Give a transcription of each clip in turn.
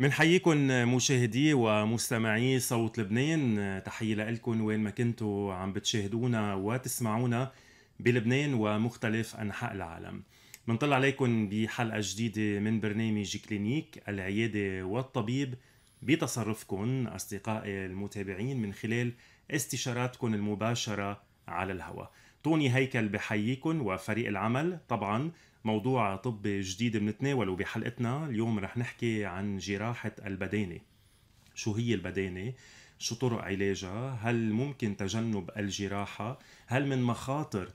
منحييكم مشاهدي ومستمعي صوت لبنان تحية لكم وين ما كنتوا عم بتشاهدونا وتسمعونا بلبنان ومختلف أنحاء العالم منطل عليكم بحلقة جديدة من برنامج كلينيك العيادة والطبيب بتصرفكم أصدقائي المتابعين من خلال استشاراتكم المباشرة على الهواء توني هيكل بحييكم وفريق العمل طبعا موضوع طبي جديد بنتناوله بحلقتنا اليوم رح نحكي عن جراحة البدانة شو هي البدانة شو طرق علاجها هل ممكن تجنب الجراحة هل من مخاطر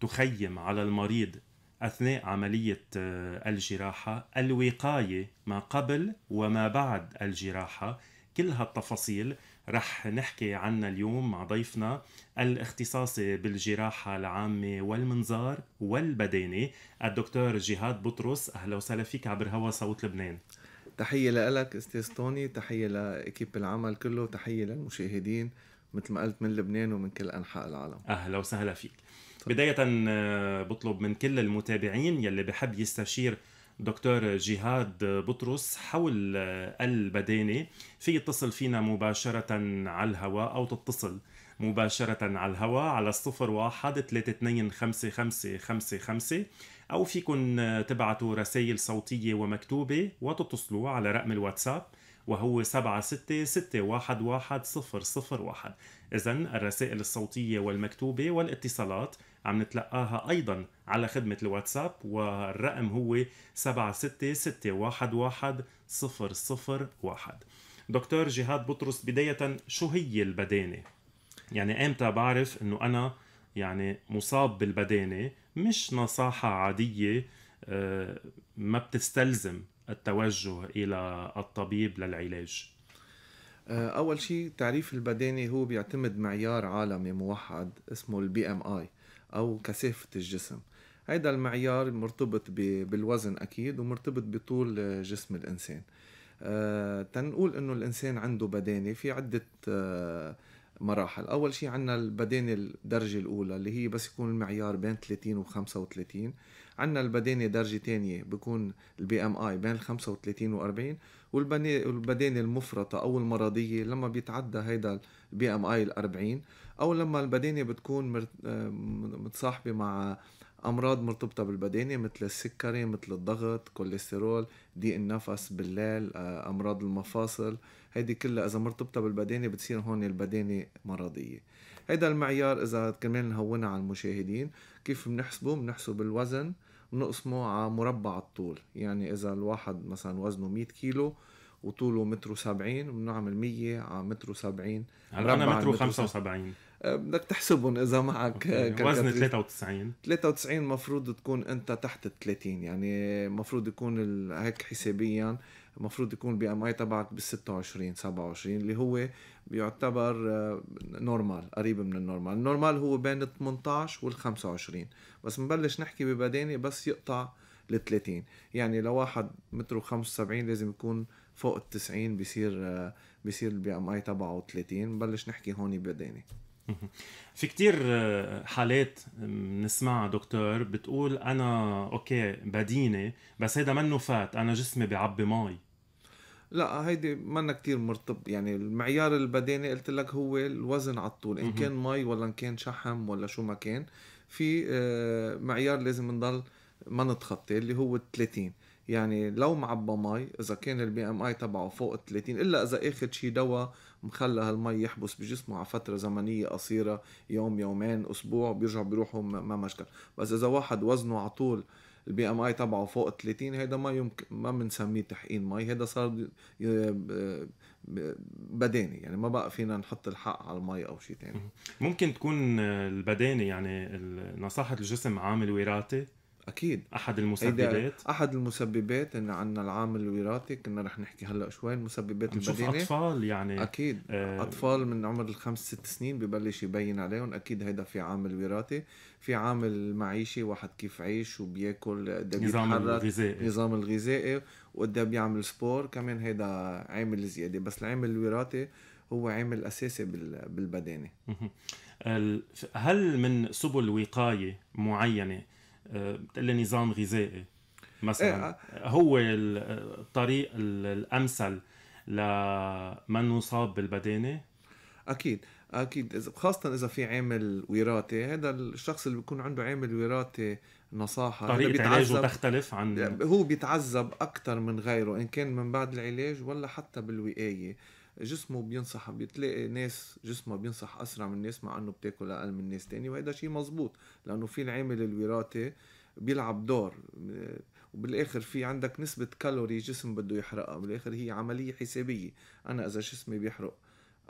تخيم على المريض أثناء عملية آه، الجراحة الوقاية ما قبل وما بعد الجراحة كل هالتفاصيل رح نحكي عنها اليوم مع ضيفنا الاختصاصي بالجراحة العامة والمنظار والبدانة الدكتور جهاد بطرس أهلا وسهلا فيك عبر هوا صوت لبنان تحية لك استاذ توني تحية لإكيب العمل كله تحية للمشاهدين مثل ما قلت من لبنان ومن كل أنحاء العالم أهلا وسهلا فيك بداية آه، بطلب من كل المتابعين يلي بحب يستشير دكتور جهاد بطرس حول البدانة في يتصل فينا مباشرة على الهواء أو تتصل مباشرة على الهواء على الصفر واحد ثلاثة اثنين خمسة خمسة خمسة خمسة أو فيكن تبعتوا رسائل صوتية ومكتوبة وتتصلوا على رقم الواتساب وهو واحد إذا الرسائل الصوتية والمكتوبة والاتصالات عم نتلقاها أيضا على خدمة الواتساب والرقم هو واحد دكتور جهاد بطرس بداية شو هي البدانة؟ يعني امتى بعرف انه انا يعني مصاب بالبدانه مش نصاحه عاديه آه، ما بتستلزم التوجه الى الطبيب للعلاج آه، اول شيء تعريف البدني هو بيعتمد معيار عالمي موحد اسمه البي ام اي او كثافه الجسم هيدا المعيار مرتبط بالوزن اكيد ومرتبط بطول جسم الانسان آه، تنقول انه الانسان عنده بدانه في عده آه، مراحل اول شيء عندنا البدانه الدرجه الاولى اللي هي بس يكون المعيار بين 30 و 35 عندنا البدانه درجه ثانيه بكون البي ام اي بين 35 و 40 والبدانه المفرطه او المرضيه لما بيتعدى هيدا البي ام اي ال 40 او لما البدانه بتكون متصاحبه مع امراض مرتبطه بالبدانه مثل السكري مثل الضغط كوليسترول ضيق النفس بالليل امراض المفاصل هيدي كلها اذا مرتبطه بالبدانه بتصير هون البدانه مرضيه هيدا المعيار اذا كمان نهونها على المشاهدين كيف بنحسبه بنحسب الوزن بنقسمه على مربع الطول يعني اذا الواحد مثلا وزنه 100 كيلو وطوله متر وسبعين بنعمل مية على متر وسبعين هلا يعني انا متر وخمسة وسبعين أه، بدك تحسبهم اذا معك وزن 93 93 المفروض تكون انت تحت يعني ال 30 يعني المفروض يكون هيك حسابيا المفروض يكون البي ام اي تبعك بال 26 27 اللي هو بيعتبر نورمال آه، قريب من النورمال النورمال هو بين ال 18 وال 25 بس نبلش نحكي ببداني بس يقطع ل 30 يعني لو واحد متره 75 لازم يكون فوق آه، ال 90 بيصير بيصير البي ام اي تبعه 30 نبلش نحكي هون ببدانه في كتير آه، حالات بنسمعها دكتور بتقول انا اوكي بدينه بس هيدا منه فات انا جسمي بيعبي مي لا هيدي منا كتير مرتب يعني المعيار البديني قلت لك هو الوزن على الطول ان كان مي ولا ان كان شحم ولا شو ما كان في آه، معيار لازم نضل ما نتخطى اللي هو 30 يعني لو معبى مي اذا كان البي ام اي تبعه فوق ال 30 الا اذا اخذ شي دواء مخلى هالمي يحبس بجسمه على فتره زمنيه قصيره يوم يومين اسبوع بيرجع بيروحوا ما مشكل بس اذا واحد وزنه على طول البي ام اي تبعه فوق 30 هيدا ما يمكن ما بنسميه تحقين مي هيدا صار بداني يعني ما بقى فينا نحط الحق على المي او شيء ثاني ممكن تكون البدانه يعني نصاحه الجسم عامل وراثي اكيد احد المسببات احد المسببات ان عندنا العامل الوراثي كنا رح نحكي هلا شوي المسببات المدينه اطفال يعني اكيد آه اطفال من عمر الخمس ست سنين ببلش يبين عليهم اكيد هيدا في عامل وراثي في عامل معيشي واحد كيف عيش وبياكل إيه نظام الغذائي نظام الغذائي وقد إيه بيعمل سبور كمان هيدا عامل زياده بس العامل الوراثي هو عامل اساسي بالبدانه هل من سبل وقايه معينه بتقول آه، نظام غذائي مثلا إيه، آه. هو الطريق الامثل لمن نصاب بالبدانه اكيد اكيد خاصه اذا في عامل وراثي هذا الشخص اللي بيكون عنده عامل وراثي نصاحه طريقه علاجه تختلف عن هو بيتعذب اكثر من غيره ان كان من بعد العلاج ولا حتى بالوقايه جسمه بينصح بتلاقي ناس جسمها بينصح اسرع من ناس مع انه بتاكل اقل من ناس تاني وهذا شيء مزبوط لانه في العامل الوراثي بيلعب دور وبالاخر في عندك نسبه كالوري جسم بده يحرقها بالاخر هي عمليه حسابيه انا اذا جسمي بيحرق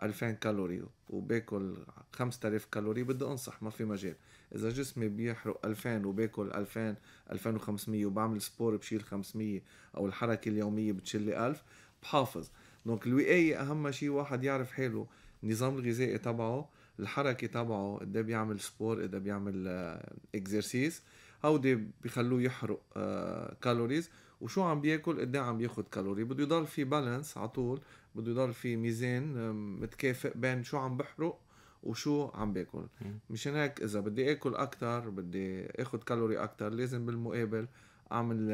2000 كالوري وباكل 5000 كالوري بدي انصح ما في مجال اذا جسمي بيحرق 2000 وباكل 2000 2500 وبعمل سبور بشيل 500 او الحركه اليوميه بتشيل لي 1000 بحافظ دونك الوقايه اهم شيء واحد يعرف حاله النظام الغذائي تبعه الحركه تبعه قد بيعمل سبور قد بيعمل اكزرسيس آه، هودي بخلوه يحرق كالوريز آه، وشو عم بياكل قد عم بياخد كالوري بده يضل في بالانس على طول بده يضل في ميزان آه، متكافئ بين شو عم بحرق وشو عم باكل مشان هيك اذا بدي اكل اكثر بدي اخذ كالوري اكثر لازم بالمقابل اعمل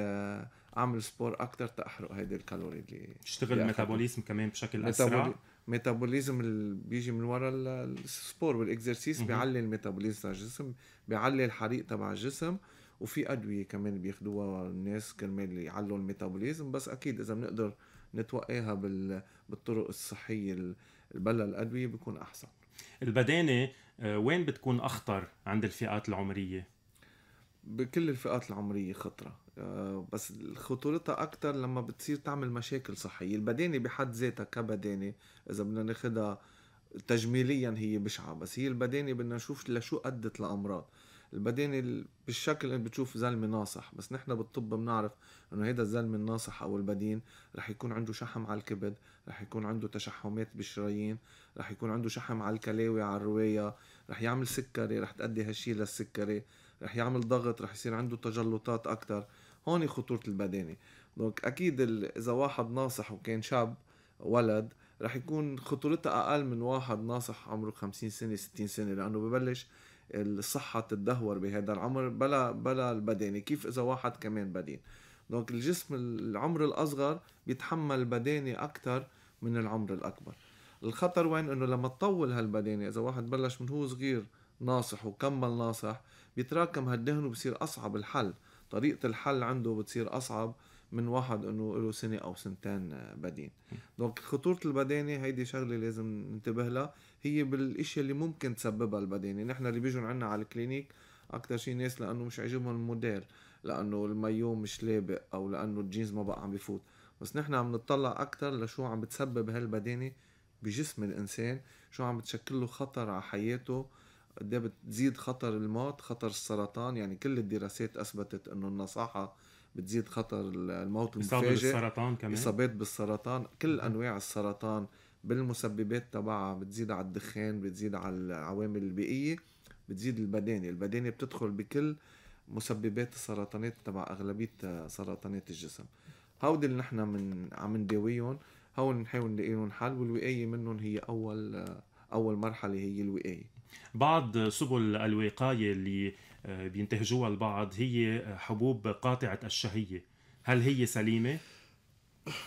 اعمل سبور اكثر تحرق هيدي الكالوري اللي تشتغل الميتابوليزم كمان بشكل اسرع ميتابوليزم اللي بيجي من ورا السبور والاكزرسيس بيعلي الميتابوليزم تاع الجسم بيعلي الحريق تبع الجسم وفي ادويه كمان بياخذوها الناس كرمال يعلوا الميتابوليزم بس اكيد اذا بنقدر نتوقاها بالطرق الصحيه بلا الادويه بيكون احسن البدانه آه، وين بتكون اخطر عند الفئات العمريه بكل الفئات العمريه خطره آه، بس خطورتها اكتر لما بتصير تعمل مشاكل صحيه البدانه بحد ذاتها كبدانه اذا بدنا ناخدها تجميليا هي بشعه بس هي البدانه بدنا نشوف لشو ادت لامراض البدانه بالشكل اللي بتشوف زلمه ناصح بس نحن بالطب بنعرف انه هيدا الزلمه الناصح او البدين رح يكون عنده شحم على الكبد رح يكون عنده تشحمات بالشرايين رح يكون عنده شحم على الكلاوي على الروايه رح يعمل سكري رح تأدي هالشي للسكري رح يعمل ضغط رح يصير عنده تجلطات اكثر هون خطوره البدانه دونك اكيد اذا واحد ناصح وكان شاب ولد رح يكون خطورتها اقل من واحد ناصح عمره 50 سنه 60 سنه لانه ببلش الصحه تتدهور بهذا العمر بلا بلا البدانه كيف اذا واحد كمان بدين دونك الجسم العمر الاصغر بيتحمل بدانه اكثر من العمر الاكبر الخطر وين انه لما تطول هالبدانه اذا واحد بلش من هو صغير ناصح وكمل ناصح بيتراكم هالدهن وبصير اصعب الحل طريقه الحل عنده بتصير اصعب من واحد انه له سنه او سنتين بدين دونك خطوره البدانه هيدي شغله لازم ننتبه لها هي بالاشياء اللي ممكن تسببها البدانه نحن اللي بيجوا عنا على الكلينيك اكثر شي ناس لانه مش عاجبهم الموديل لانه الميو مش لابق او لانه الجينز ما بقى عم بفوت بس نحن عم نطلع اكثر لشو عم بتسبب هالبدانه بجسم الانسان شو عم بتشكل له خطر على حياته قد إيه بتزيد خطر الموت خطر السرطان يعني كل الدراسات اثبتت انه النصاحه بتزيد خطر الموت المفاجئ السرطان كمان اصابات بالسرطان كل انواع السرطان بالمسببات تبعها بتزيد على الدخان بتزيد على العوامل البيئيه بتزيد البدانه البدانه بتدخل بكل مسببات السرطانات تبع اغلبيه سرطانات الجسم هودي اللي نحن من عم نداويهم هون نحاول نلاقي لهم حل والوقايه منهم هي اول اول مرحله هي الوقايه بعض سبل الوقاية اللي آه، بينتهجوها البعض هي آه، حبوب قاطعة الشهية هل هي سليمة؟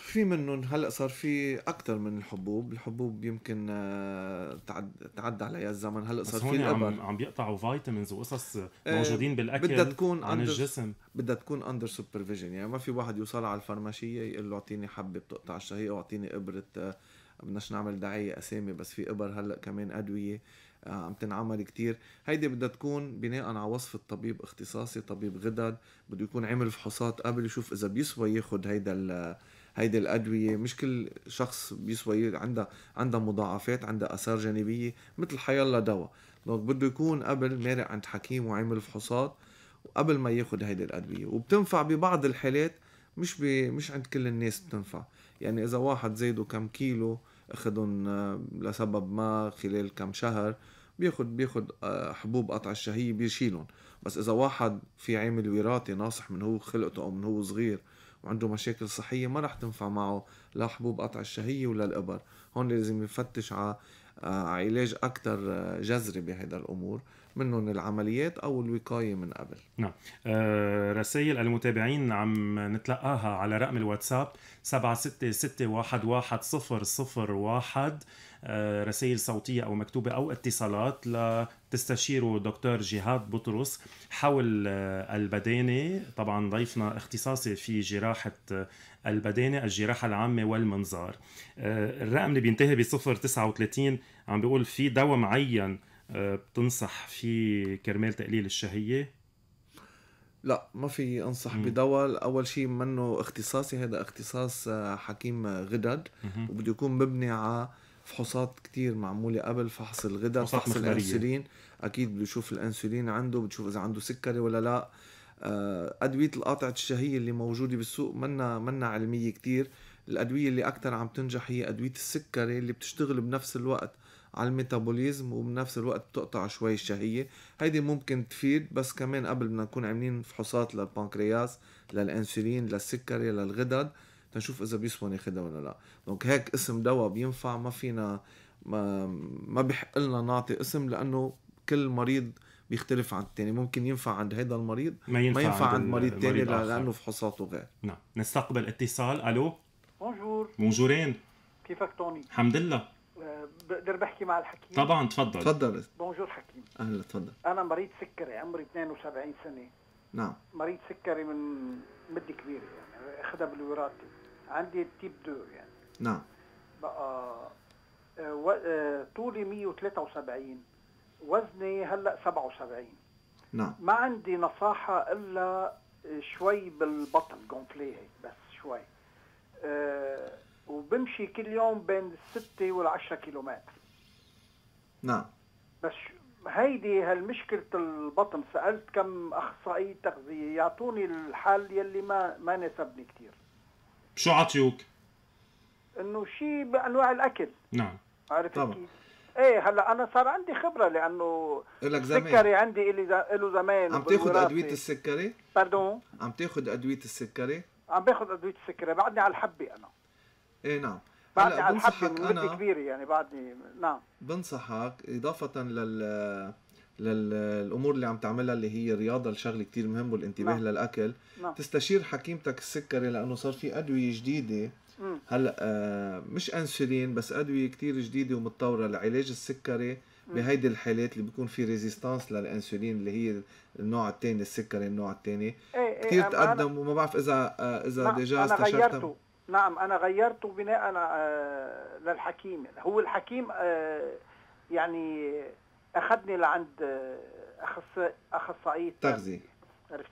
في منهم هلا صار في اكثر من الحبوب الحبوب يمكن آه، تعد تعدى عليها الزمن هلا صار في عم, عم بيقطعوا فيتامينز وقصص موجودين بالاكل بدها تكون عن الجسم بدها تكون اندر سوبرفيجن يعني ما في واحد يوصل على الفرماشيه يقول له اعطيني حبه بتقطع الشهيه او اعطيني ابره بدناش نعمل دعايه اسامي بس في ابر هلا كمان ادويه آه، عم تنعمل كتير هيدي بدها تكون بناء على وصف الطبيب اختصاصي طبيب غدد بده يكون عمل فحوصات قبل يشوف اذا بيسوى ياخد هيدا هيدي الادويه مش كل شخص بيسوى عندها عندها مضاعفات عندها اثار جانبيه مثل حيالله دواء دونك بده يكون قبل مارق عند حكيم وعمل فحوصات قبل ما ياخد هيدي الادويه وبتنفع ببعض الحالات مش ب... مش عند كل الناس بتنفع يعني اذا واحد زايده كم كيلو أخدهم آه، لسبب ما خلال كم شهر بياخد بياخد آه، حبوب قطع الشهيه بيشيلهم بس اذا واحد في عامل وراثي ناصح من هو خلقته او من هو صغير وعنده مشاكل صحيه ما رح تنفع معه لا حبوب قطع الشهيه ولا الابر هون لازم يفتش على آه، علاج اكثر آه، جذري بهيدا الامور منهم العمليات او الوقايه من قبل نعم آه رسائل المتابعين عم نتلقاها على رقم الواتساب 766110001 آه، رسائل صوتيه او مكتوبه او اتصالات لتستشيروا دكتور جهاد بطرس حول آه، البدانه طبعا ضيفنا اختصاصي في جراحه آه، البدانه الجراحه العامه والمنظار الرقم اللي بينتهي ب 039 عم بيقول في دواء معين آه، بتنصح فيه كرمال تقليل الشهيه لا ما في انصح بدواء اول شيء منه اختصاصي هذا اختصاص آه، حكيم غدد وبده يكون مبني على فحوصات كتير معموله قبل فحص الغدد فحص مخبرية. الانسولين اكيد بده يشوف الانسولين عنده بتشوف اذا عنده سكري ولا لا آه، ادويه القاطعه الشهيه اللي موجوده بالسوق منا منا علميه كتير الادويه اللي اكثر عم تنجح هي ادويه السكري اللي بتشتغل بنفس الوقت على الميتابوليزم وبنفس الوقت بتقطع شوي الشهيه هيدي ممكن تفيد بس كمان قبل بدنا نكون عاملين فحوصات للبنكرياس للانسولين للسكري للغدد تنشوف اذا بيسمن ياخذها ولا لا دونك هيك اسم دواء بينفع ما فينا ما, ما بحق لنا نعطي اسم لانه كل مريض بيختلف عن الثاني ممكن ينفع عند هذا المريض ما ينفع, ما ينفع عند, عند مريض ثاني لانه فحوصاته غير نعم نستقبل اتصال الو بونجور بونجورين كيفك توني؟ الحمد لله بقدر بحكي مع الحكيم طبعا تفضل تفضل بونجور حكيم اهلا تفضل انا مريض سكري عمري 72 سنه نعم مريض سكري من مده كبيره يعني اخذها بالوراثه عندي التيب 2 يعني نعم بقى آه، آه، طولي 173 وزني هلا 77 نعم ما عندي نصاحه الا شوي بالبطن جونفلي هيك بس شوي أه وبمشي كل يوم بين الستة والعشرة كيلومتر نعم بس هيدي هالمشكلة البطن سألت كم أخصائي تغذية يعطوني الحل يلي ما ما ناسبني كثير شو عطيوك؟ انه شيء بانواع الاكل نعم عرفت كيف؟ ايه هلا انا صار عندي خبره لانه لك زمان سكري عندي له زمان عم تاخذ ادويه السكري؟ باردون عم تاخذ ادويه السكري؟ عم باخذ ادويه السكري بعدني على الحبه انا اي نعم بعدني على الحبة مدة كبيرة يعني بعدني نعم بنصحك إضافة لل للامور اللي عم تعملها اللي هي الرياضه الشغله كتير مهم والانتباه نعم. للاكل نعم. تستشير حكيمتك السكري لانه صار في ادويه جديده هلا آه مش انسولين بس ادويه كتير جديده ومتطوره لعلاج السكري بهيدي الحالات اللي بيكون في ريزيستانس للانسولين اللي هي النوع الثاني السكري النوع الثاني ايه, إيه، كثير تقدم وما بعرف اذا آه، اذا نعم، ديجا غيرته نعم انا غيرته بناء آه، للحكيم هو الحكيم آه، يعني اخذني لعند آه، اخصائي اخصائي تغذيه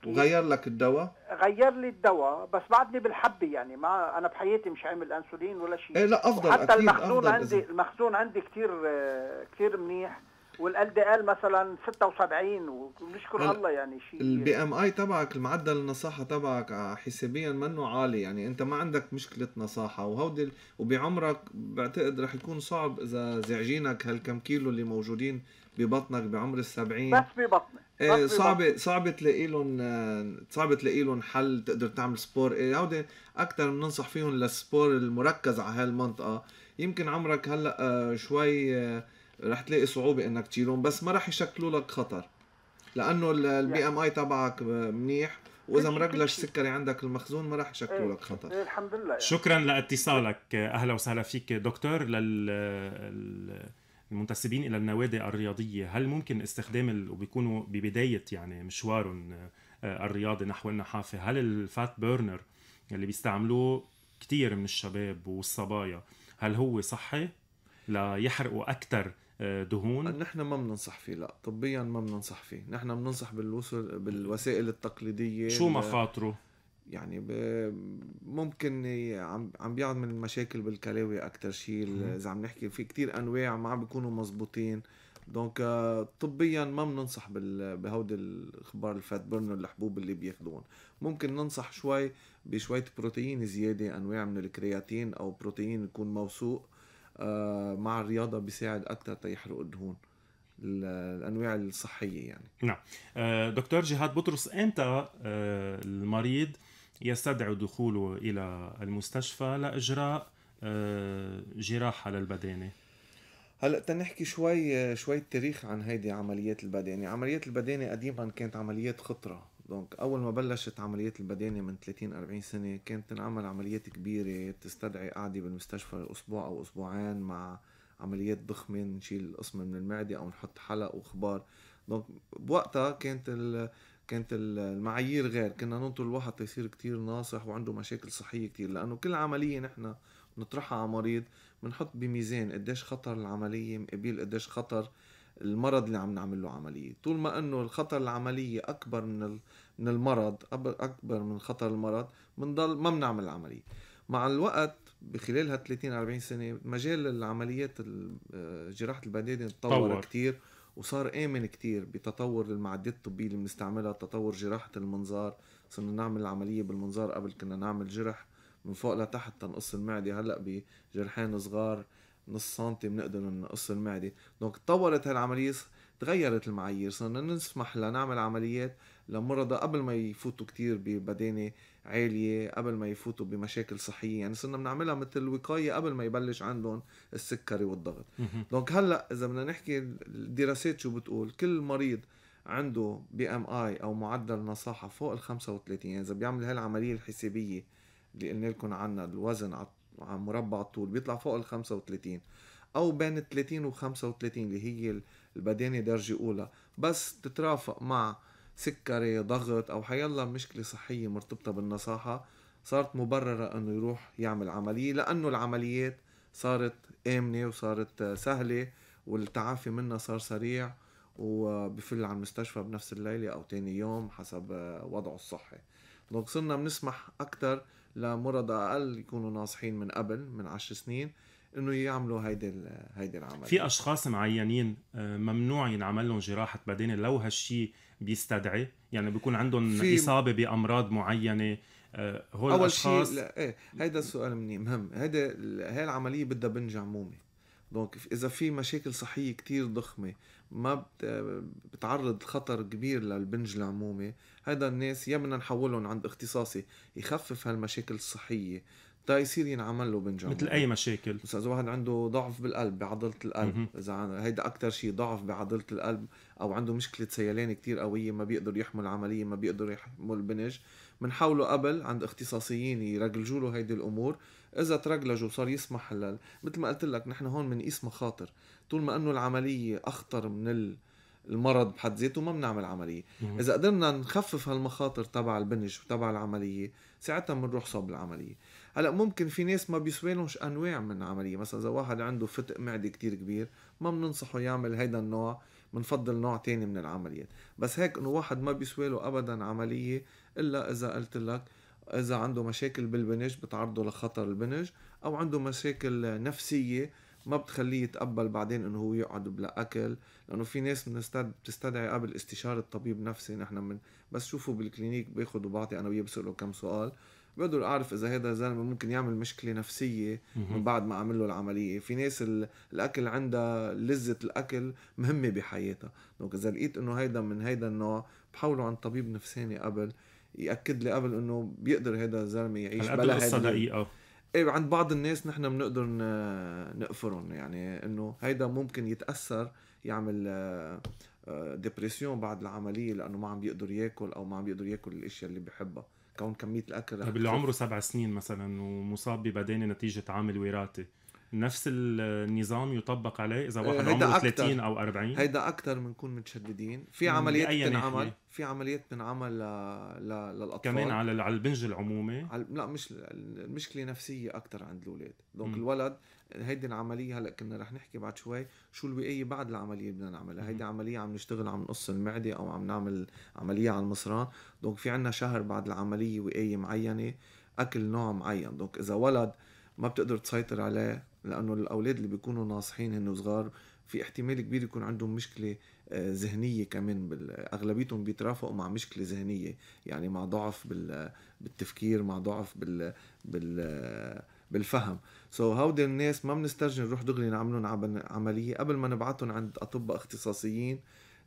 وغير لك الدواء؟ غير لي الدواء بس بعدني بالحبه يعني ما انا بحياتي مش عامل انسولين ولا شيء ايه لا افضل حتى المخزون عندي المخزون عندي كثير كثير منيح والال دي ال مثلا 76 ونشكر الله يعني شيء البي ام اي تبعك المعدل النصاحه تبعك آه، حسابيا منه عالي يعني انت ما عندك مشكله نصاحه وهودي وبعمرك بعتقد رح يكون صعب اذا زعجينك هالكم كيلو اللي موجودين ببطنك بعمر ال 70 بس ببطني ايه صعبة صعبة تلاقي لهم آه، صعبة تلاقي لهم حل تقدر تعمل سبور ايه هودي أكثر بننصح فيهم للسبور المركز على هالمنطقة يمكن عمرك هلا آه، شوي رح تلاقي صعوبه انك تشيلهم بس ما رح يشكلوا لك خطر لانه البي ام اي تبعك منيح واذا مرقلش سكري عندك المخزون ما راح يشكلوا إيه، لك خطر ايه الحمد لله يعني. شكرا لاتصالك اهلا وسهلا فيك دكتور لل المنتسبين الى النوادي الرياضيه هل ممكن استخدام وبيكونوا ببدايه يعني مشوارهم آه، الرياضي نحو النحافه هل الفات بيرنر اللي بيستعملوه كثير من الشباب والصبايا هل هو صحي ليحرقوا اكثر آه، دهون نحن ما بننصح فيه لا طبيا ما بننصح فيه نحن بننصح بالوصول بالوسائل التقليديه شو مخاطره يعني ب... ممكن عم عم بيعد من المشاكل بالكلاوي اكثر شيء اذا عم نحكي في كتير انواع ما عم بيكونوا مزبوطين دونك آه، طبيا ما بننصح بال... بهودي الاخبار الفات برن الحبوب اللي بياخدوهم ممكن ننصح شوي بشويه بروتين زياده انواع من الكرياتين او بروتين يكون موثوق آه، مع الرياضه بيساعد اكثر تيحرق الدهون الانواع الصحيه يعني نعم آه، دكتور جهاد بطرس انت آه، المريض يستدعي دخوله الى المستشفى لاجراء جراحه للبدانه هلا تنحكي شوي شوي تاريخ عن هيدي عمليات البدانه، عمليات البدانه قديما كانت عمليات خطره دونك اول ما بلشت عمليات البدانه من 30 40 سنه كانت تنعمل عمليات كبيره تستدعي قعده بالمستشفى اسبوع او اسبوعين مع عمليات ضخمه نشيل قسم من المعده او نحط حلق وخبار دونك بوقتها كانت ال... كانت المعايير غير كنا ننطر الواحد تيصير كتير ناصح وعنده مشاكل صحيه كتير لانه كل عمليه نحن نطرحها على مريض بنحط بميزان قديش خطر العمليه مقابل قديش خطر المرض اللي عم نعمل له عمليه طول ما انه الخطر العمليه اكبر من من المرض اكبر من خطر المرض بنضل ما بنعمل العمليه مع الوقت بخلال هال 30 40 سنه مجال العمليات آه، جراحه البنادق تطور كثير وصار امن كثير بتطور المعدات الطبيه اللي بنستعملها تطور جراحه المنظار صرنا نعمل العمليه بالمنظار قبل كنا نعمل جرح من فوق لتحت تنقص المعده هلا بجرحين صغار نص سنتي بنقدر نقص المعده دونك تطورت هالعمليه تغيرت المعايير صرنا نسمح لنعمل عمليات لمرضى قبل ما يفوتوا كتير ببدانة عالية قبل ما يفوتوا بمشاكل صحية يعني صرنا بنعملها مثل الوقاية قبل ما يبلش عندهم السكري والضغط دونك هلأ إذا بدنا نحكي الدراسات شو بتقول كل مريض عنده بي ام اي او معدل نصاحه فوق ال 35 يعني اذا بيعمل هالعمليه الحسابيه اللي قلنا لكم عنها الوزن على مربع الطول بيطلع فوق ال 35 او بين 30 و 35 اللي هي البدانه درجه اولى بس تترافق مع سكري ضغط او حيلا مشكله صحيه مرتبطه بالنصاحه صارت مبرره انه يروح يعمل عمليه لانه العمليات صارت امنه وصارت سهله والتعافي منها صار سريع وبفل على المستشفى بنفس الليله او تاني يوم حسب وضعه الصحي دونك صرنا بنسمح اكثر لمرضى اقل يكونوا ناصحين من قبل من عشر سنين انه يعملوا هيدي هيدي العمليه في اشخاص معينين آه، ممنوع ينعمل لهم جراحه بدين لو هالشيء بيستدعي يعني بيكون عندهم اصابه بامراض معينه آه، هول اول الاشخاص شيء لا ايه هيدا السؤال مهم هيدا هي العمليه بدها بنج عمومي دونك اذا في مشاكل صحيه كتير ضخمه ما بتعرض خطر كبير للبنج العمومي هيدا الناس يا بدنا نحولهم عند اختصاصي يخفف هالمشاكل الصحيه تا يصير ينعمل له بنج مثل اي مشاكل بس اذا واحد عنده ضعف بالقلب بعضله القلب اذا هيدا اكثر شيء ضعف بعضله القلب او عنده مشكله سيلان كتير قويه ما بيقدر يحمل عمليه ما بيقدر يحمل بنج بنحاوله قبل عند اختصاصيين يرجلجوا له هيدي الامور اذا ترجلج وصار يسمح لل مثل ما قلت لك نحن هون بنقيس مخاطر طول ما انه العمليه اخطر من ال... المرض بحد ذاته ما بنعمل عمليه مم. اذا قدرنا نخفف هالمخاطر تبع البنج وتبع العمليه ساعتها بنروح صوب العمليه هلا ممكن في ناس ما بيسوينوش انواع من العمليه مثلا اذا واحد عنده فتق معدي كتير كبير ما بننصحه يعمل هيدا النوع بنفضل نوع تاني من العمليات بس هيك انه واحد ما بيسواله ابدا عمليه الا اذا قلت لك اذا عنده مشاكل بالبنج بتعرضه لخطر البنج او عنده مشاكل نفسيه ما بتخليه يتقبل بعدين انه هو يقعد بلا اكل لانه في ناس بتستدعي قبل استشاره طبيب نفسي نحن من بس شوفوا بالكلينيك باخذ وبعطي انا وياه بساله كم سؤال بقدر اعرف اذا هذا الزلمه ممكن يعمل مشكله نفسيه من بعد ما اعمل له العمليه في ناس الاكل عندها لذه الاكل مهمه بحياتها دونك اذا لقيت انه هيدا من هيدا النوع بحوله عند طبيب نفساني قبل ياكد لي قبل انه بيقدر هذا الزلمه يعيش بلا قصه دقيقه إيه،, آه. ايه عند بعض الناس نحن بنقدر نقفرهم يعني انه هيدا ممكن يتاثر يعمل ديبرسيون آه، آه، بعد العمليه لانه ما عم بيقدر ياكل او ما عم بيقدر ياكل الاشياء اللي بحبها كون كميه الاكل رح باللي طيب عمره سبع سنين مثلا ومصاب ببدانه نتيجه عامل وراثي نفس النظام يطبق عليه اذا آه، واحد عمره 30 او 40 هيدا اكثر بنكون متشددين في عمليات بتنعمل في عمليات بتنعمل للاطفال كمان على على البنج العمومي على... لا مش المشكله نفسيه اكثر عند الاولاد دونك الولد هيدي العمليه هلا كنا رح نحكي بعد شوي شو الوقايه بعد العمليه بدنا نعملها هيدي عمليه عم نشتغل عم نقص المعده او عم نعمل عمليه على المصران دونك في عنا شهر بعد العمليه وقايه معينه اكل نوع معين دونك اذا ولد ما بتقدر تسيطر عليه لانه الاولاد اللي بيكونوا ناصحين هن صغار في احتمال كبير يكون عندهم مشكله آه، ذهنيه كمان اغلبيتهم بيترافقوا مع مشكله ذهنيه يعني مع ضعف بالتفكير مع ضعف بال بال بالفهم سو so, هودي الناس ما بنسترجي نروح دغري نعملهم عمليه قبل ما نبعتهم عند اطباء اختصاصيين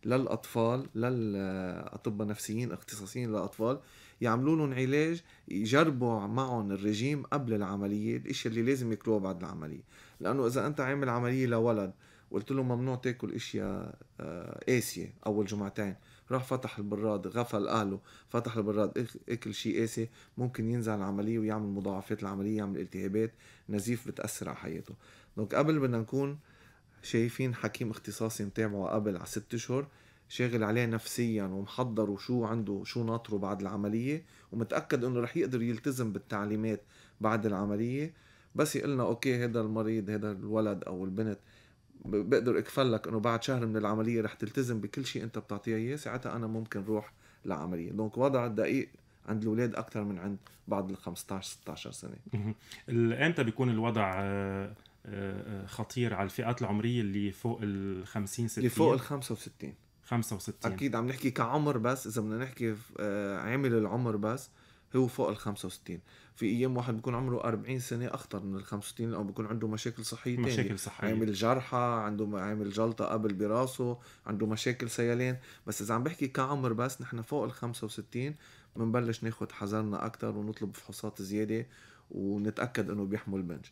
للاطفال للاطباء نفسيين اختصاصيين للاطفال يعملوا لهم علاج يجربوا معهم الرجيم قبل العمليه الاشياء اللي لازم ياكلوها بعد العمليه لانه اذا انت عامل عمليه لولد وقلت له ممنوع تاكل اشياء قاسيه آه، اول جمعتين راح فتح البراد غفل اهله فتح البراد اكل شيء قاسي ممكن ينزل العمليه ويعمل مضاعفات العمليه يعمل التهابات نزيف بتاثر على حياته دونك قبل بدنا نكون شايفين حكيم اختصاصي نتابعه قبل على ست اشهر شاغل عليه نفسيا ومحضر وشو عنده شو ناطره بعد العمليه ومتاكد انه رح يقدر يلتزم بالتعليمات بعد العمليه بس يقول لنا اوكي هذا المريض هذا الولد او البنت بقدر اكفل لك انه بعد شهر من العمليه رح تلتزم بكل شيء انت بتعطيها اياه ساعتها انا ممكن روح لعمليه دونك وضع دقيق عند الاولاد اكثر من عند بعد ال 15 16 سنه امتى بيكون الوضع آه، آه، آه، خطير على الفئات العمريه اللي فوق ال 50 60 اللي فوق ال 65 65 اكيد عم نحكي كعمر بس اذا بدنا نحكي آه، عامل العمر بس هو فوق ال 65 في ايام واحد بيكون عمره 40 سنه اخطر من ال 65 او بيكون عنده مشاكل صحيه مشاكل تانية. صحيه عامل جرحى عنده عامل جلطه قبل براسه عنده مشاكل سيلان بس اذا عم بحكي كعمر بس نحن فوق ال 65 بنبلش ناخذ حذرنا اكثر ونطلب فحوصات زياده ونتاكد انه بيحمل بنج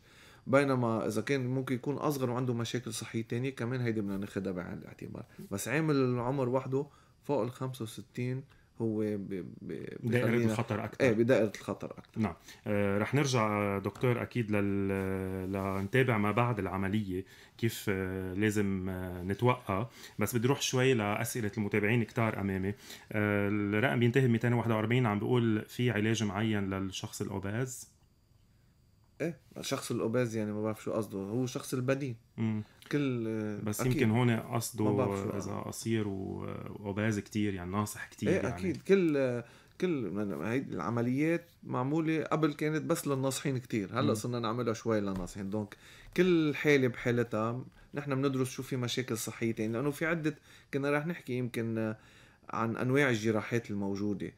بينما اذا كان ممكن يكون اصغر وعنده مشاكل صحيه تانية كمان هيدي بدنا ناخذها بعين الاعتبار بس عامل العمر وحده فوق ال 65 هو بدائرة الخطر أكثر إيه بدائرة الخطر أكثر نعم آه رح نرجع آه، دكتور أكيد لل... لنتابع ما بعد العملية كيف آه لازم آه نتوقع بس بدي روح شوي لأسئلة المتابعين كتار أمامي آه الرقم بينتهي ب 241 عم بيقول في علاج معين للشخص الأوباز ايه الشخص الاوباز يعني ما بعرف شو قصده هو الشخص البدين مم. كل بس أكيد. يمكن هون قصده اذا قصير واوباز كتير يعني ناصح كتير ايه يعني. اكيد كل كل هيدي العمليات معموله قبل كانت بس للناصحين كتير هلا صرنا نعملها شوي للناصحين دونك كل حاله بحالتها نحن بندرس شو في مشاكل صحيه يعني لانه في عده كنا رح نحكي يمكن عن انواع الجراحات الموجوده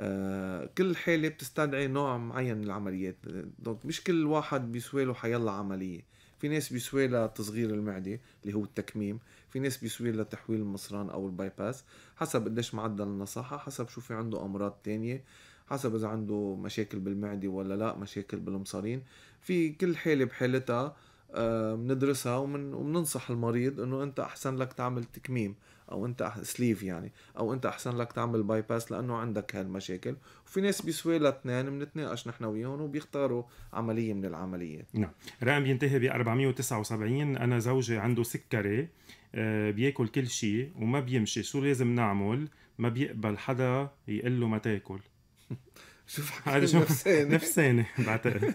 آه، كل حالة بتستدعي نوع معين من العمليات دونك مش كل واحد بيسوي له حيلا عملية في ناس بيسوي لها تصغير المعدة اللي هو التكميم في ناس بيسوي لها تحويل المصران أو الباي باس حسب قديش معدل النصاحة حسب شو في عنده أمراض تانية حسب إذا عنده مشاكل بالمعدة ولا لا مشاكل بالمصارين في كل حالة بحالتها آه، بندرسها ومن وبننصح المريض انه انت احسن لك تعمل تكميم او انت سليف يعني او انت احسن لك تعمل باي باس لانه عندك هالمشاكل وفي ناس بيسوى لاثنين بنتناقش نحن وياهم وبيختاروا عمليه من العمليات نعم رقم ينتهي ب 479 انا زوجي عنده سكري آه، بياكل كل شيء وما بيمشي شو لازم نعمل ما بيقبل حدا يقول له ما تاكل شوف هذا شو نفساني نفساني بعتقد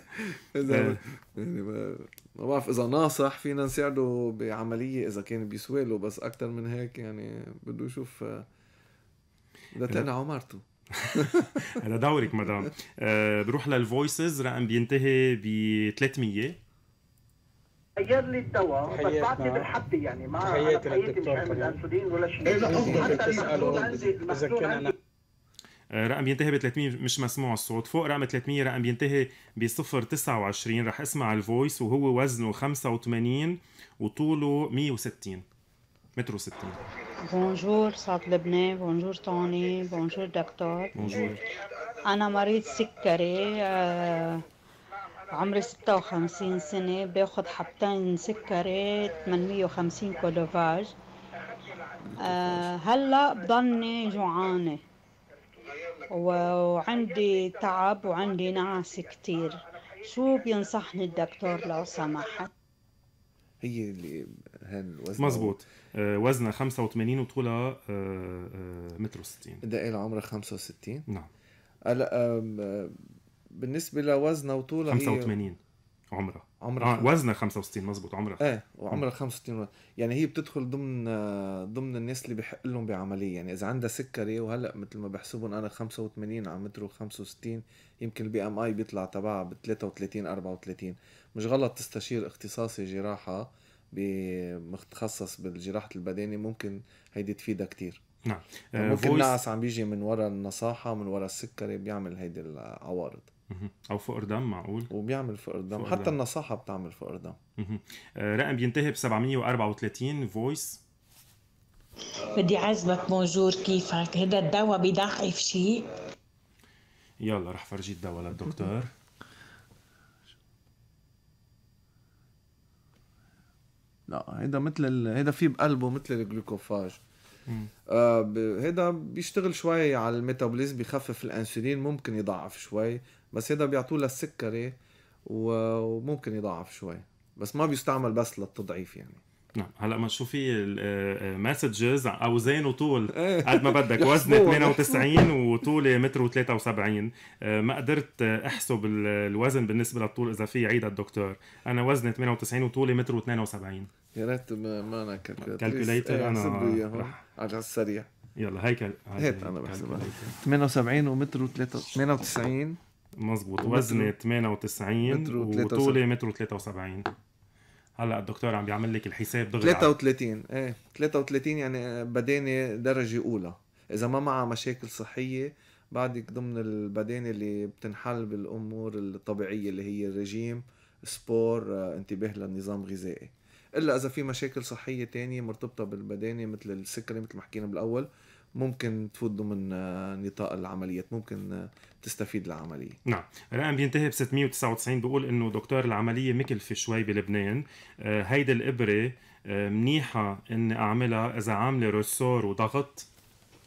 ما بعرف اذا ناصح فينا نساعده بعمليه اذا كان بيسوى له بس اكثر من هيك يعني بده يشوف بدها تقنع مرته هذا دورك مدام أه بروح للفويسز رقم بينتهي ب 300 غير لي الدواء بس بعطي بالحبه يعني ما حياتي للدكتور كمان ولا شيء حتى المحلول عندي المحلول عندي آه، رقم بينتهي ب 300 مش مسموع الصوت فوق رقم 300 رقم بينتهي ب 029 رح اسمع الفويس وهو وزنه 85 وطوله 160 متر و60 بونجور صاد لبنان بونجور توني بونجور دكتور بونجور انا مريض سكري آه، عمري 56 سنة باخذ حبتين سكري 850 كولوفاج آه، هلا بضلني جوعانة وعندي تعب وعندي نعاس كتير شو بينصحني الدكتور لو سمحت هي اللي هن وزنها مظبوط وزنها 85 وطولها آه، آه، متر و60 قال عمرها 65 نعم هلا بالنسبة لوزنها وطولها 85 عمرها عمرها آه وزنها 65 مزبوط عمرها ايه وعمرها 65 يعني هي بتدخل ضمن ضمن الناس اللي بحق لهم بعمليه يعني اذا عندها سكري إيه، وهلا مثل ما بحسبهم انا 85 على متر 65 يمكن البي ام اي بيطلع تبعها ب 33 34 مش غلط تستشير اختصاصي جراحه متخصص بالجراحه البدنيه ممكن هيدي تفيدها كثير نعم آه، ممكن نعس عم بيجي من وراء النصاحه من وراء السكري بيعمل هيدي العوارض او فقر دم معقول وبيعمل فقر دم فقر حتى دم. النصاحه بتعمل فقر دم آه، رقم بينتهي ب 734 فويس بدي عزمك بونجور كيفك هذا الدواء بيضعف شيء يلا رح فرجي الدواء للدكتور لا هيدا مثل ال... هيدا في بقلبه مثل الجلوكوفاج هذا آه، بيشتغل شوي على الميتابوليزم بيخفف الانسولين ممكن يضعف شوي بس هذا بيعطوه للسكري وممكن يضعف شوي بس ما بيستعمل بس للتضعيف يعني نعم هلا ما شو في مسجز اوزان وطول إيه. قد ما بدك وزني 98 وطولي متر و73 آه، ما قدرت احسب الوزن بالنسبه للطول اذا في عيد الدكتور انا وزني 98 وطولي متر و72 يا ريت ما ما انا كالكوليتر إيه، انا على السريع يلا هيك هيك انا بحسبها 78 ومتر و 93 مضبوط وزني 98 وطولي متر و73 هلا الدكتور عم بيعمل لك الحساب دغري 33 ايه 33 يعني بدانه درجه اولى اذا ما معها مشاكل صحيه بعدك ضمن البدانه اللي بتنحل بالامور الطبيعيه اللي هي الرجيم سبور آه، انتباه للنظام الغذائي الا اذا في مشاكل صحيه تانية مرتبطه بالبدانه مثل السكري مثل ما حكينا بالاول ممكن تفوت ضمن آه، نطاق العمليات ممكن آه، تستفيد العملية نعم الرقم بينتهي ب 699 بقول انه دكتور العملية مكلفة شوي بلبنان آه، هيدي الإبرة منيحة اني اعملها اذا عاملة رسور وضغط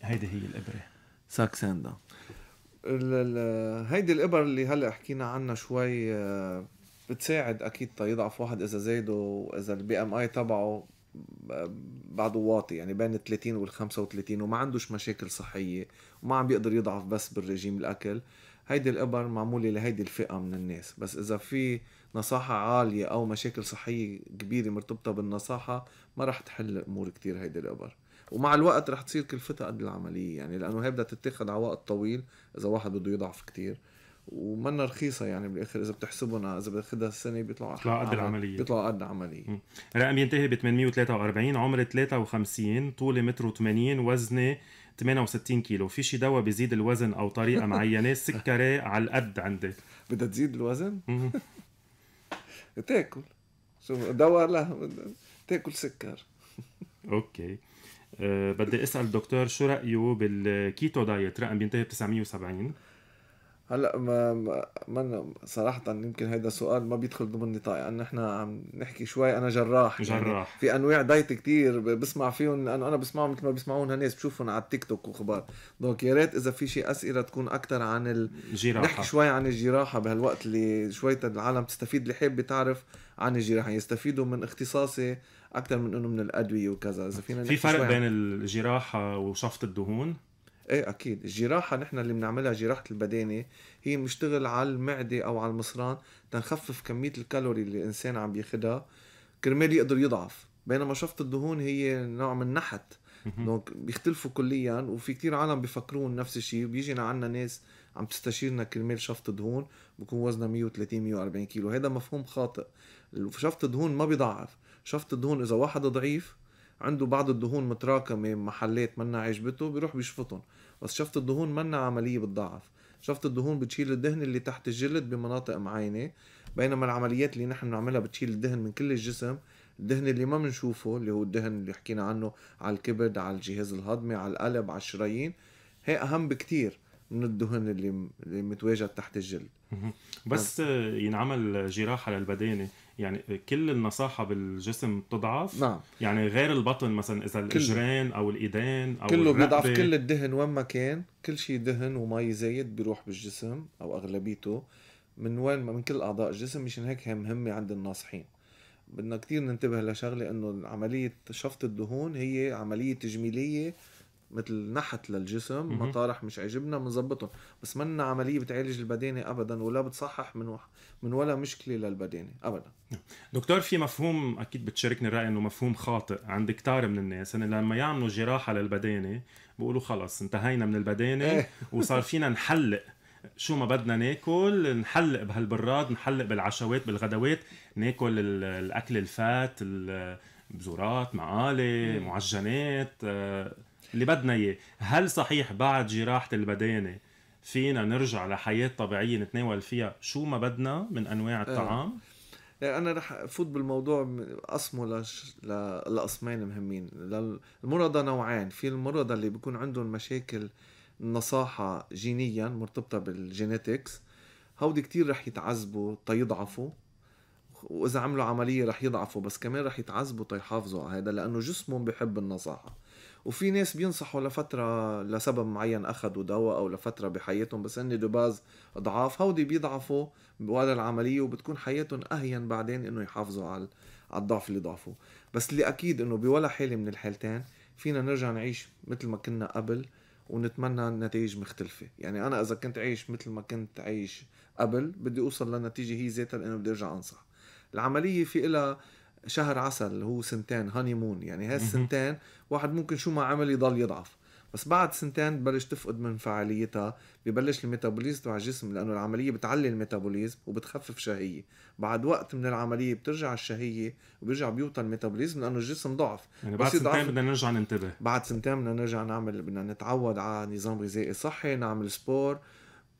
هيدي هي الإبرة ساكسندا هيدي الإبر اللي هلا حكينا عنها شوي بتساعد اكيد تيضعف واحد اذا زاده واذا البي ام اي تبعه بعده واطي يعني بين ال 30 وال 35 وما عندوش مشاكل صحيه وما عم بيقدر يضعف بس بالرجيم الاكل هيدي الابر معموله لهيدي الفئه من الناس بس اذا في نصاحه عاليه او مشاكل صحيه كبيره مرتبطه بالنصاحه ما رح تحل امور كتير هيدي الابر ومع الوقت رح تصير كلفتها قد العمليه يعني لانه هي بدها تتاخد على وقت طويل اذا واحد بده يضعف كتير ومنا رخيصه يعني بالاخر اذا بتحسبهم اذا بتاخذها السنه بيطلعوا بيطلعوا قد العمليه بيطلعوا قد العمليه رقم ينتهي ب 843 عمري 53 طولي متر و80 وزني 68 كيلو في شي دواء بيزيد الوزن او طريقه معينه سكري على القد عندي بدها تزيد الوزن؟ تاكل شوف دواء لا تاكل سكر اوكي أه بدي اسال الدكتور شو رايه بالكيتو دايت رقم بينتهي ب 970 هلا ما ما صراحه يمكن هيدا سؤال ما بيدخل ضمن نطاق يعني نحن عم نحكي شوي انا جراح يعني جراح يعني في انواع دايت كتير بسمع فيهم لانه انا بسمعهم مثل ما بيسمعون هالناس بشوفهم على التيك توك وخبار دونك يا ريت اذا في شيء اسئله تكون اكثر عن الجراحه نحكي شوي عن الجراحه بهالوقت اللي شوي العالم تستفيد اللي حابه تعرف عن الجراحه يستفيدوا من اختصاصي اكثر من انه من الادويه وكذا اذا فينا في فرق بين عن... الجراحه وشفط الدهون ايه اكيد الجراحه نحن اللي بنعملها جراحه البدانه هي بنشتغل على المعده او على المصران تنخفف كميه الكالوري اللي الانسان عم بياخدها كرمال يقدر يضعف بينما شفط الدهون هي نوع من نحت دونك بيختلفوا كليا وفي كتير عالم بيفكرون نفس الشيء بيجي عنا ناس عم تستشيرنا كرمال شفط دهون بكون وزنها 130 140 كيلو هذا مفهوم خاطئ شفط الدهون ما بيضعف شفط الدهون اذا واحد ضعيف عنده بعض الدهون متراكمه محلات منا عجبته بيروح بيشفطهم بس شفط الدهون منا عمليه بتضعف شفط الدهون بتشيل الدهن اللي تحت الجلد بمناطق معينه بينما العمليات اللي نحن بنعملها بتشيل الدهن من كل الجسم الدهن اللي ما بنشوفه اللي هو الدهن اللي حكينا عنه على الكبد على الجهاز الهضمي على القلب على الشرايين هي اهم بكتير من الدهن اللي اللي متواجد تحت الجلد بس نعم. ينعمل جراحه للبدانه يعني كل النصاحه بالجسم بتضعف نعم يعني غير البطن مثلا اذا الاجرين او الايدين او كله بيضعف كل الدهن وين ما كان كل شيء دهن ومي زايد بيروح بالجسم او اغلبيته من وين من كل اعضاء الجسم مشان هيك هي مهمه عند الناصحين بدنا كثير ننتبه لشغله انه عمليه شفط الدهون هي عمليه تجميليه مثل نحت للجسم مطارح مش عاجبنا بنظبطهم بس منا عمليه بتعالج البدانه ابدا ولا بتصحح من وح... من ولا مشكله للبدانه ابدا دكتور في مفهوم اكيد بتشاركني الراي انه مفهوم خاطئ عند كتار من الناس انه لما يعملوا جراحه للبدانه بيقولوا خلص انتهينا من البدانه إيه. وصار فينا نحلق شو ما بدنا ناكل نحلق بهالبراد نحلق بالعشوات بالغدوات ناكل الاكل الفات البذورات معالي إيه. معجنات آه، اللي بدنا اياه هل صحيح بعد جراحه البدانه فينا نرجع لحياه طبيعيه نتناول فيها شو ما بدنا من انواع آه. الطعام يعني انا رح افوت بالموضوع اقسمه لش... ل... لقسمين مهمين المرضى نوعين في المرضى اللي بيكون عندهم مشاكل نصاحه جينيا مرتبطه بالجينيتكس هودي كتير رح يتعذبوا تيضعفوا واذا عملوا عمليه رح يضعفوا بس كمان رح يتعذبوا تيحافظوا على هذا لانه جسمهم بحب النصاحه وفي ناس بينصحوا لفتره لسبب معين اخذوا دواء او لفتره بحياتهم بس هن دوباز ضعاف هودي بيضعفوا ورا العمليه وبتكون حياتهم اهين بعدين انه يحافظوا على على الضعف اللي ضعفوه بس اللي اكيد انه بولا حاله من الحالتين فينا نرجع نعيش مثل ما كنا قبل ونتمنى نتائج مختلفة يعني أنا إذا كنت عايش مثل ما كنت عايش قبل بدي أوصل لنتيجة هي ذاتها لأنه بدي أرجع أنصح العملية في إلها شهر عسل اللي هو سنتين هاني مون يعني هالسنتين واحد ممكن شو ما عمل يضل يضعف بس بعد سنتين ببلش تفقد من فعاليتها ببلش الميتابوليزم تبع الجسم لانه العمليه بتعلي الميتابوليزم وبتخفف شهيه بعد وقت من العمليه بترجع الشهيه وبيرجع بيوطى الميتابوليزم لانه الجسم ضعف يعني بعد سنتين بدنا نرجع ننتبه بعد سنتين بدنا نرجع نعمل بدنا نتعود على نظام غذائي صحي نعمل سبور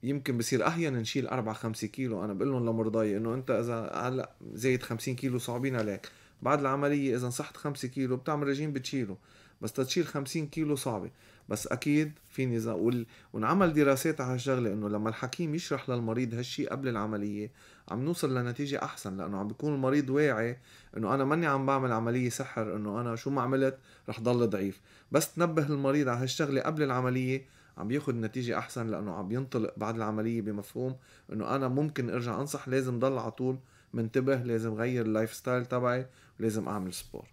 يمكن بصير احيانا نشيل 4 5 كيلو انا بقول لهم لمرضاي انه انت اذا هلا زايد 50 كيلو صعبين عليك بعد العمليه اذا نصحت 5 كيلو بتعمل رجيم بتشيله بس تشيل 50 كيلو صعبه بس اكيد فيني اذا اقول ونعمل دراسات على هالشغله انه لما الحكيم يشرح للمريض هالشي قبل العمليه عم نوصل لنتيجه احسن لانه عم بيكون المريض واعي انه انا ماني عم بعمل عمليه سحر انه انا شو ما عملت رح ضل ضعيف بس تنبه المريض على هالشغله قبل العمليه عم ياخذ نتيجه احسن لانه عم ينطلق بعد العمليه بمفهوم انه انا ممكن ارجع انصح لازم ضل على طول منتبه لازم غير اللايف ستايل تبعي ولازم اعمل سبور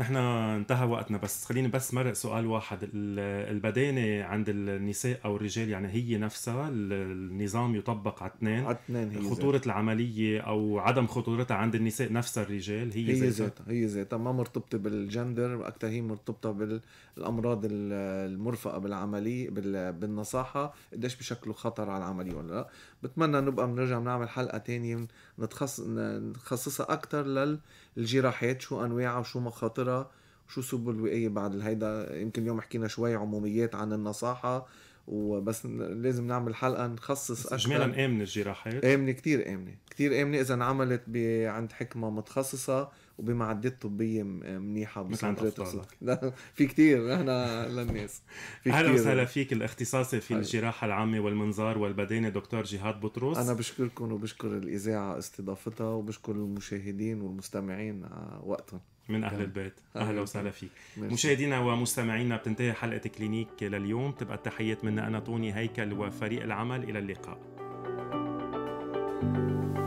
نحن انتهى وقتنا بس خليني بس مرق سؤال واحد البدانة عند النساء أو الرجال يعني هي نفسها النظام يطبق على اثنين على خطورة زيت. العملية أو عدم خطورتها عند النساء نفسها الرجال هي, هي ذاتها هي ذاتها ما مرتبطة بالجندر أكثر هي مرتبطة بالأمراض المرفقة بالعملية بالنصاحة قديش بشكله خطر على العملية ولا لا بتمنى نبقى بنرجع بنعمل حلقة تانية نتخصص نخصصها اكثر للجراحات شو انواعها وشو مخاطرها شو سبل الوقايه بعد الهيدا يمكن اليوم حكينا شوي عموميات عن النصاحه وبس لازم نعمل حلقه نخصص اكثر اجمالا امنه الجراحات امنه كثير امنه كثير امنه اذا انعملت عند حكمه متخصصه وبمعدات طبيه منيحه مثل عند لا في كثير نحن للناس في اهلا وسهلا فيك الاختصاصي في الجراحه العامه والمنظار والبدانه دكتور جهاد بطرس انا بشكركم وبشكر الاذاعه استضافتها وبشكر المشاهدين والمستمعين آه، وقتهم من اهل البيت اهلا وسهلا فيك مشاهدينا ومستمعينا بتنتهي حلقه كلينيك لليوم تبقى التحيات منا انا طوني هيكل وفريق العمل الى اللقاء thank you